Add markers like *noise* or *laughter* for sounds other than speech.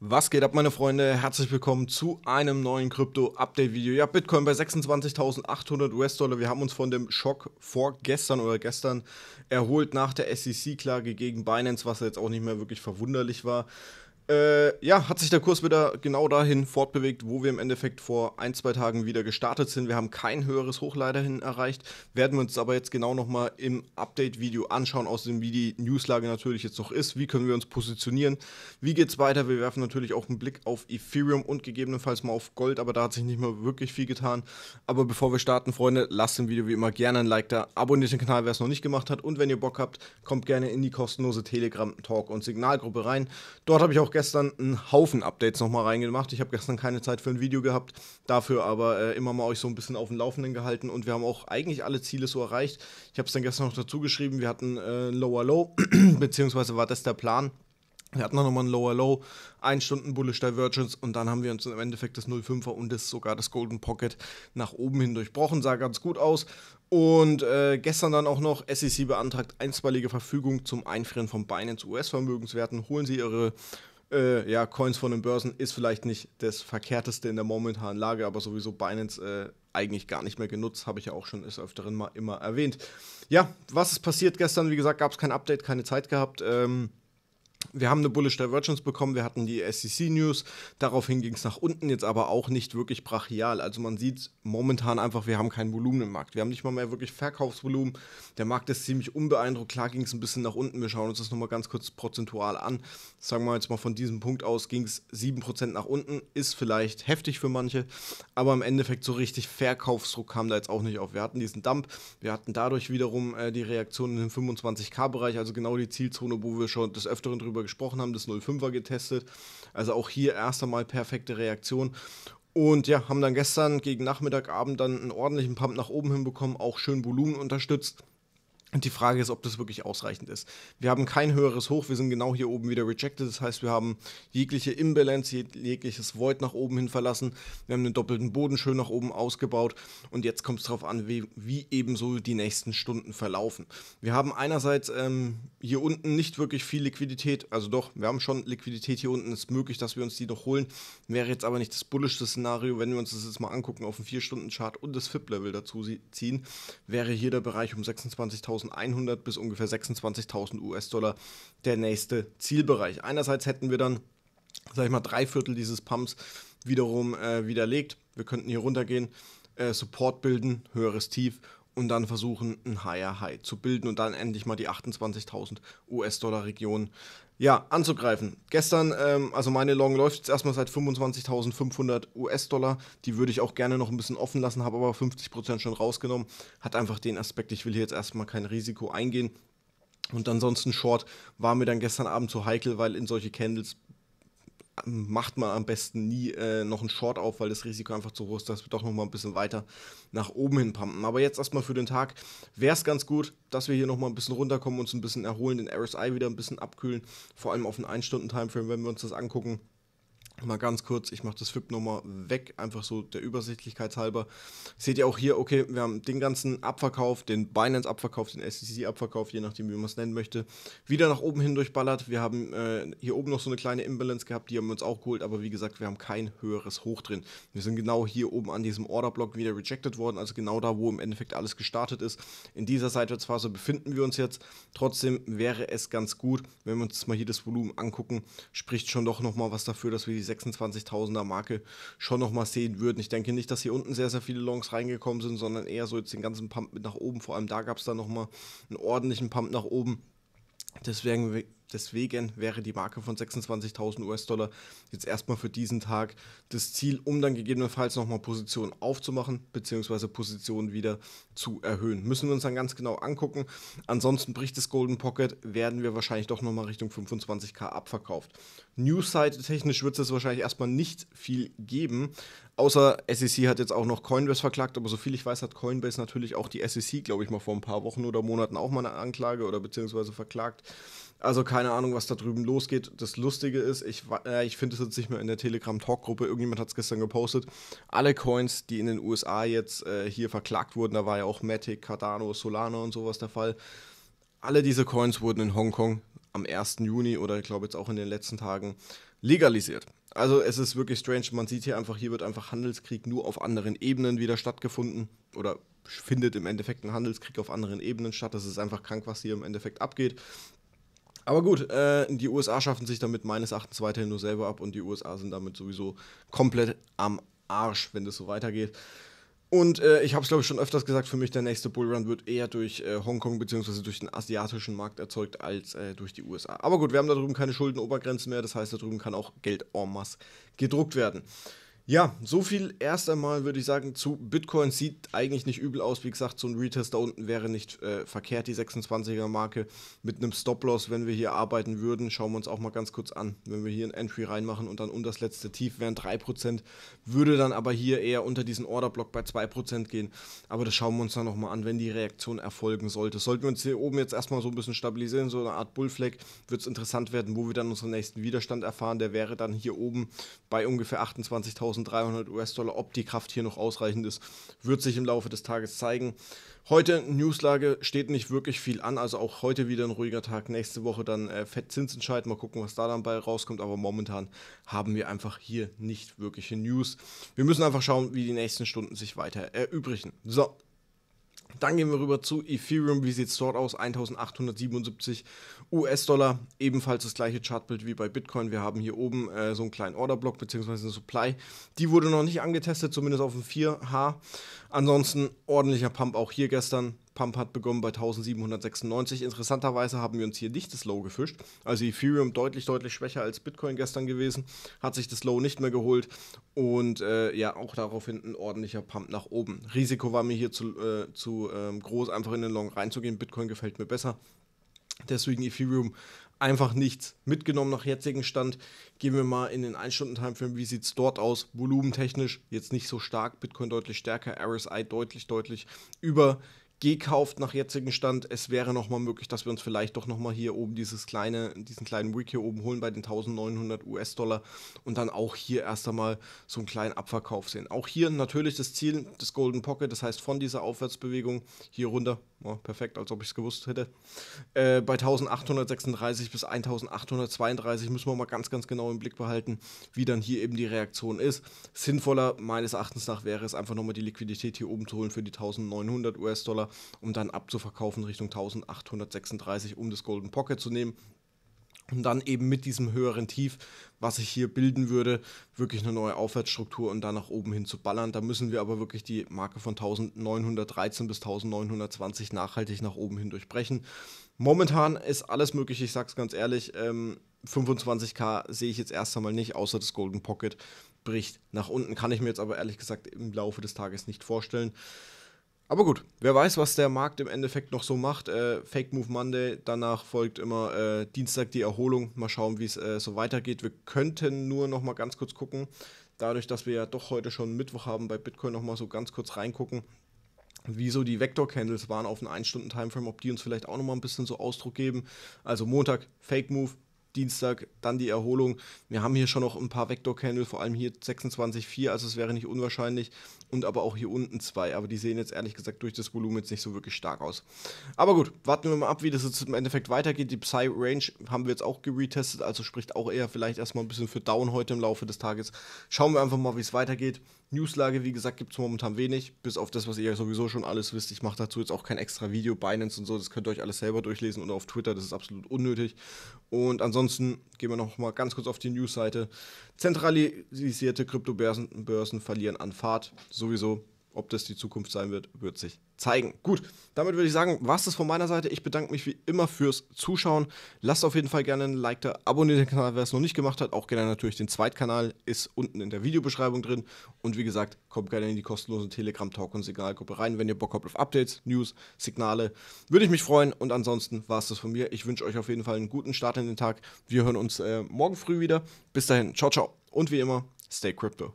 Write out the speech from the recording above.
Was geht ab, meine Freunde? Herzlich willkommen zu einem neuen Krypto-Update-Video. Ja, Bitcoin bei 26.800 US-Dollar. Wir haben uns von dem Schock vorgestern oder gestern erholt nach der SEC-Klage gegen Binance, was jetzt auch nicht mehr wirklich verwunderlich war. Äh, ja, hat sich der Kurs wieder genau dahin fortbewegt, wo wir im Endeffekt vor ein, zwei Tagen wieder gestartet sind. Wir haben kein höheres Hoch leiderhin erreicht, werden wir uns aber jetzt genau nochmal im Update-Video anschauen, außerdem wie die Newslage natürlich jetzt noch ist, wie können wir uns positionieren, wie geht es weiter. Wir werfen natürlich auch einen Blick auf Ethereum und gegebenenfalls mal auf Gold, aber da hat sich nicht mehr wirklich viel getan. Aber bevor wir starten, Freunde, lasst dem Video wie immer gerne ein Like da, abonniert den Kanal, wer es noch nicht gemacht hat und wenn ihr Bock habt, kommt gerne in die kostenlose Telegram-Talk- und Signalgruppe rein. Dort habe ich auch gerne gestern einen Haufen Updates nochmal reingemacht. Ich habe gestern keine Zeit für ein Video gehabt, dafür aber äh, immer mal euch so ein bisschen auf dem Laufenden gehalten und wir haben auch eigentlich alle Ziele so erreicht. Ich habe es dann gestern noch dazu geschrieben, wir hatten äh, Lower Low, *clears throat* beziehungsweise war das der Plan. Wir hatten dann nochmal ein Lower Low, 1 Stunden Bullish Divergence und dann haben wir uns im Endeffekt das 05er und das sogar das Golden Pocket nach oben hin durchbrochen. Sah ganz gut aus. Und äh, gestern dann auch noch SEC beantragt einstweilige Verfügung zum Einfrieren von Binance US-Vermögenswerten. Holen Sie Ihre äh, ja, Coins von den Börsen ist vielleicht nicht das Verkehrteste in der momentanen Lage, aber sowieso Binance äh, eigentlich gar nicht mehr genutzt, habe ich ja auch schon des Öfteren mal immer erwähnt. Ja, was ist passiert gestern? Wie gesagt, gab es kein Update, keine Zeit gehabt. Ähm, wir haben eine Bullish Divergence bekommen, wir hatten die SEC News, daraufhin ging es nach unten, jetzt aber auch nicht wirklich brachial. Also man sieht momentan einfach, wir haben kein Volumen im Markt. Wir haben nicht mal mehr wirklich Verkaufsvolumen. Der Markt ist ziemlich unbeeindruckt. Klar ging es ein bisschen nach unten. Wir schauen uns das nochmal ganz kurz prozentual an. Sagen wir jetzt mal von diesem Punkt aus, ging es 7% nach unten. Ist vielleicht heftig für manche, aber im Endeffekt so richtig Verkaufsdruck kam da jetzt auch nicht auf. Wir hatten diesen Dump, wir hatten dadurch wiederum äh, die Reaktion in den 25k-Bereich, also genau die Zielzone, wo wir schon des Öfteren drüber darüber gesprochen haben, das 05er getestet. Also auch hier erst einmal perfekte Reaktion. Und ja, haben dann gestern gegen Nachmittagabend dann einen ordentlichen Pump nach oben hinbekommen, auch schön Volumen unterstützt. Und die Frage ist, ob das wirklich ausreichend ist. Wir haben kein höheres Hoch, wir sind genau hier oben wieder rejected. Das heißt, wir haben jegliche Imbalance, jegliches Void nach oben hin verlassen. Wir haben den doppelten Boden schön nach oben ausgebaut. Und jetzt kommt es darauf an, wie, wie ebenso die nächsten Stunden verlaufen. Wir haben einerseits ähm, hier unten nicht wirklich viel Liquidität. Also doch, wir haben schon Liquidität hier unten. Es ist möglich, dass wir uns die noch holen. Wäre jetzt aber nicht das bullischste Szenario, wenn wir uns das jetzt mal angucken auf dem 4-Stunden-Chart und das FIP-Level dazu ziehen, wäre hier der Bereich um 26.000. 15.100 bis ungefähr 26.000 US-Dollar der nächste Zielbereich. Einerseits hätten wir dann, sag ich mal, drei Viertel dieses Pumps wiederum äh, widerlegt. Wir könnten hier runtergehen, äh, Support bilden, höheres Tief und dann versuchen, ein Higher High zu bilden und dann endlich mal die 28.000 US-Dollar-Region ja, anzugreifen. Gestern, ähm, also meine Long läuft jetzt erstmal seit 25.500 US-Dollar. Die würde ich auch gerne noch ein bisschen offen lassen, habe aber 50% schon rausgenommen. Hat einfach den Aspekt, ich will hier jetzt erstmal kein Risiko eingehen. Und ansonsten Short war mir dann gestern Abend zu heikel, weil in solche Candles macht man am besten nie äh, noch einen Short auf, weil das Risiko einfach zu hoch ist, dass wir doch nochmal ein bisschen weiter nach oben hin pumpen. Aber jetzt erstmal für den Tag wäre es ganz gut, dass wir hier nochmal ein bisschen runterkommen, uns ein bisschen erholen, den RSI wieder ein bisschen abkühlen, vor allem auf den 1-Stunden-Timeframe, wenn wir uns das angucken. Mal ganz kurz, ich mache das FIP nochmal weg, einfach so der Übersichtlichkeit halber. Seht ihr auch hier, okay, wir haben den ganzen Abverkauf, den Binance-Abverkauf, den SEC-Abverkauf, je nachdem, wie man es nennen möchte, wieder nach oben hindurchballert. Wir haben äh, hier oben noch so eine kleine Imbalance gehabt, die haben wir uns auch geholt, aber wie gesagt, wir haben kein höheres Hoch drin. Wir sind genau hier oben an diesem Orderblock wieder rejected worden, also genau da, wo im Endeffekt alles gestartet ist. In dieser Seitwärtsphase befinden wir uns jetzt. Trotzdem wäre es ganz gut, wenn wir uns mal hier das Volumen angucken, spricht schon doch nochmal was dafür, dass wir die 26.000er Marke schon nochmal sehen würden. Ich denke nicht, dass hier unten sehr, sehr viele Longs reingekommen sind, sondern eher so jetzt den ganzen Pump mit nach oben. Vor allem da gab es dann nochmal einen ordentlichen Pump nach oben. Deswegen Deswegen wäre die Marke von 26.000 US-Dollar jetzt erstmal für diesen Tag das Ziel, um dann gegebenenfalls nochmal Positionen aufzumachen, beziehungsweise Positionen wieder zu erhöhen. Müssen wir uns dann ganz genau angucken. Ansonsten bricht das Golden Pocket, werden wir wahrscheinlich doch nochmal Richtung 25k abverkauft. Newsseite technisch wird es wahrscheinlich erstmal nicht viel geben, außer SEC hat jetzt auch noch Coinbase verklagt, aber soviel ich weiß, hat Coinbase natürlich auch die SEC, glaube ich, mal vor ein paar Wochen oder Monaten auch mal eine Anklage oder beziehungsweise verklagt. Also keine Ahnung, was da drüben losgeht. Das Lustige ist, ich, äh, ich finde es jetzt nicht mehr in der Telegram-Talk-Gruppe, irgendjemand hat es gestern gepostet. Alle Coins, die in den USA jetzt äh, hier verklagt wurden, da war ja auch Matic, Cardano, Solana und sowas der Fall. Alle diese Coins wurden in Hongkong am 1. Juni oder ich glaube jetzt auch in den letzten Tagen legalisiert. Also es ist wirklich strange. Man sieht hier einfach, hier wird einfach Handelskrieg nur auf anderen Ebenen wieder stattgefunden oder findet im Endeffekt ein Handelskrieg auf anderen Ebenen statt. Das ist einfach krank, was hier im Endeffekt abgeht. Aber gut, äh, die USA schaffen sich damit meines Erachtens weiterhin nur selber ab und die USA sind damit sowieso komplett am Arsch, wenn das so weitergeht. Und äh, ich habe es, glaube ich, schon öfters gesagt, für mich der nächste Bullrun wird eher durch äh, Hongkong bzw. durch den asiatischen Markt erzeugt als äh, durch die USA. Aber gut, wir haben da drüben keine Schuldenobergrenzen mehr, das heißt, da drüben kann auch Geld en masse gedruckt werden. Ja, so viel erst einmal würde ich sagen zu Bitcoin. Sieht eigentlich nicht übel aus. Wie gesagt, so ein Retest da unten wäre nicht äh, verkehrt, die 26er-Marke. Mit einem Stop-Loss, wenn wir hier arbeiten würden, schauen wir uns auch mal ganz kurz an. Wenn wir hier ein Entry reinmachen und dann um das letzte Tief wären 3%, würde dann aber hier eher unter diesen Order-Block bei 2% gehen. Aber das schauen wir uns dann nochmal an, wenn die Reaktion erfolgen sollte. Sollten wir uns hier oben jetzt erstmal so ein bisschen stabilisieren, so eine Art Bullflag, wird es interessant werden, wo wir dann unseren nächsten Widerstand erfahren. Der wäre dann hier oben bei ungefähr 28.000. 1300 US-Dollar. Ob die Kraft hier noch ausreichend ist, wird sich im Laufe des Tages zeigen. Heute Newslage steht nicht wirklich viel an, also auch heute wieder ein ruhiger Tag. Nächste Woche dann äh, fed mal gucken, was da dann bei rauskommt. Aber momentan haben wir einfach hier nicht wirkliche News. Wir müssen einfach schauen, wie die nächsten Stunden sich weiter erübrigen. So, dann gehen wir rüber zu Ethereum. Wie sieht es dort aus? 1877 US-Dollar. Ebenfalls das gleiche Chartbild wie bei Bitcoin. Wir haben hier oben äh, so einen kleinen Orderblock bzw. eine Supply. Die wurde noch nicht angetestet, zumindest auf dem 4H. Ansonsten ordentlicher Pump auch hier gestern. Pump hat begonnen bei 1796. Interessanterweise haben wir uns hier nicht das Low gefischt. Also Ethereum deutlich, deutlich schwächer als Bitcoin gestern gewesen, hat sich das Low nicht mehr geholt und äh, ja, auch daraufhin ein ordentlicher Pump nach oben. Risiko war mir hier zu, äh, zu äh, groß, einfach in den Long reinzugehen. Bitcoin gefällt mir besser. Deswegen Ethereum einfach nichts mitgenommen nach jetzigem Stand. Gehen wir mal in den 1-Stunden-Timeframe. Wie sieht es dort aus? Volumentechnisch jetzt nicht so stark. Bitcoin deutlich stärker. RSI deutlich, deutlich über gekauft nach jetzigem Stand. Es wäre nochmal möglich, dass wir uns vielleicht doch nochmal hier oben dieses kleine, diesen kleinen Wick hier oben holen bei den 1900 US-Dollar und dann auch hier erst einmal so einen kleinen Abverkauf sehen. Auch hier natürlich das Ziel des Golden Pocket, das heißt von dieser Aufwärtsbewegung hier runter Oh, perfekt, als ob ich es gewusst hätte. Äh, bei 1836 bis 1832 müssen wir mal ganz, ganz genau im Blick behalten, wie dann hier eben die Reaktion ist. Sinnvoller meines Erachtens nach wäre es einfach nochmal die Liquidität hier oben zu holen für die 1900 US-Dollar, um dann abzuverkaufen Richtung 1836, um das Golden Pocket zu nehmen und dann eben mit diesem höheren Tief, was ich hier bilden würde, wirklich eine neue Aufwärtsstruktur und dann nach oben hin zu ballern. Da müssen wir aber wirklich die Marke von 1913 bis 1920 nachhaltig nach oben hin durchbrechen. Momentan ist alles möglich, ich sag's ganz ehrlich. Ähm, 25k sehe ich jetzt erst einmal nicht, außer das Golden Pocket bricht nach unten. Kann ich mir jetzt aber ehrlich gesagt im Laufe des Tages nicht vorstellen. Aber gut, wer weiß, was der Markt im Endeffekt noch so macht. Äh, Fake Move Monday, danach folgt immer äh, Dienstag die Erholung. Mal schauen, wie es äh, so weitergeht. Wir könnten nur noch mal ganz kurz gucken. Dadurch, dass wir ja doch heute schon Mittwoch haben, bei Bitcoin noch mal so ganz kurz reingucken, wieso die Vector-Candles waren auf einem 1-Stunden-Timeframe, ob die uns vielleicht auch noch mal ein bisschen so Ausdruck geben. Also Montag Fake Move, Dienstag dann die Erholung. Wir haben hier schon noch ein paar Vector-Candle, vor allem hier 26,4, also es wäre nicht unwahrscheinlich. Und aber auch hier unten zwei, aber die sehen jetzt ehrlich gesagt durch das Volumen jetzt nicht so wirklich stark aus. Aber gut, warten wir mal ab, wie das jetzt im Endeffekt weitergeht. Die Psy-Range haben wir jetzt auch geretestet, also spricht auch eher vielleicht erstmal ein bisschen für Down heute im Laufe des Tages. Schauen wir einfach mal, wie es weitergeht. Newslage, wie gesagt, gibt es momentan wenig, bis auf das, was ihr ja sowieso schon alles wisst. Ich mache dazu jetzt auch kein extra Video, Binance und so, das könnt ihr euch alles selber durchlesen oder auf Twitter, das ist absolut unnötig. Und ansonsten gehen wir nochmal ganz kurz auf die Newsseite. Zentralisierte Kryptobörsen Börsen verlieren an Fahrt, sowieso ob das die Zukunft sein wird, wird sich zeigen. Gut, damit würde ich sagen, war es das von meiner Seite. Ich bedanke mich wie immer fürs Zuschauen. Lasst auf jeden Fall gerne ein Like da, abonniert den Kanal, wer es noch nicht gemacht hat. Auch gerne natürlich den Zweitkanal, ist unten in der Videobeschreibung drin. Und wie gesagt, kommt gerne in die kostenlosen Telegram-Talk- und Signalgruppe rein, wenn ihr Bock habt auf Updates, News, Signale. Würde ich mich freuen. Und ansonsten war es das von mir. Ich wünsche euch auf jeden Fall einen guten Start in den Tag. Wir hören uns äh, morgen früh wieder. Bis dahin, ciao, ciao. Und wie immer, stay crypto.